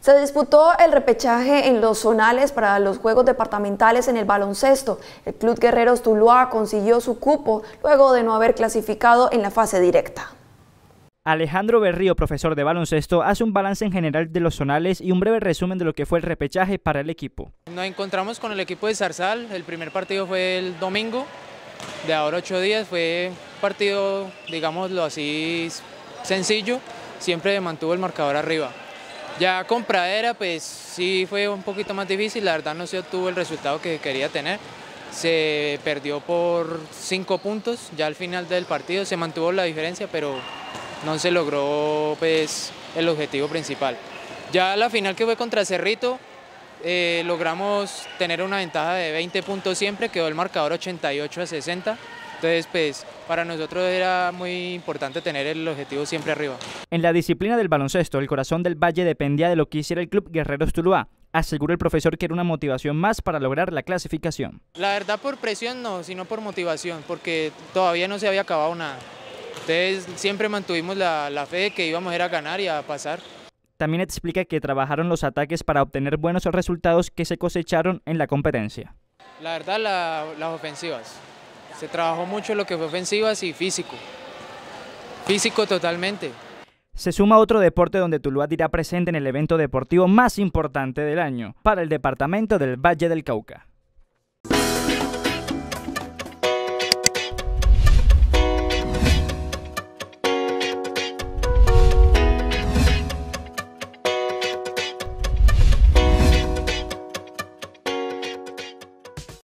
Se disputó el repechaje en los zonales para los Juegos Departamentales en el baloncesto. El Club Guerreros Tuluá consiguió su cupo luego de no haber clasificado en la fase directa. Alejandro Berrío, profesor de baloncesto, hace un balance en general de los zonales y un breve resumen de lo que fue el repechaje para el equipo. Nos encontramos con el equipo de Zarzal, el primer partido fue el domingo, de ahora ocho días, fue partido, digámoslo así, sencillo, siempre mantuvo el marcador arriba. Ya compradera, pues sí fue un poquito más difícil, la verdad no se obtuvo el resultado que quería tener. Se perdió por cinco puntos, ya al final del partido se mantuvo la diferencia, pero no se logró pues, el objetivo principal. Ya la final que fue contra Cerrito, eh, logramos tener una ventaja de 20 puntos siempre, quedó el marcador 88 a 60. Entonces, pues para nosotros era muy importante tener el objetivo siempre arriba. En la disciplina del baloncesto, el corazón del Valle dependía de lo que hiciera el club Guerreros Tuluá. Aseguró el profesor que era una motivación más para lograr la clasificación. La verdad por presión no, sino por motivación, porque todavía no se había acabado nada. Entonces siempre mantuvimos la, fe de que íbamos a ir a ganar y a pasar. También explica que trabajaron los ataques para obtener buenos resultados que se cosecharon en la competencia. La verdad las ofensivas, se trabajó mucho lo que fue ofensivas y físico. Físico totalmente. Se suma otro deporte donde Tuluá dirá presente en el evento deportivo más importante del año para el departamento del Valle del Cauca.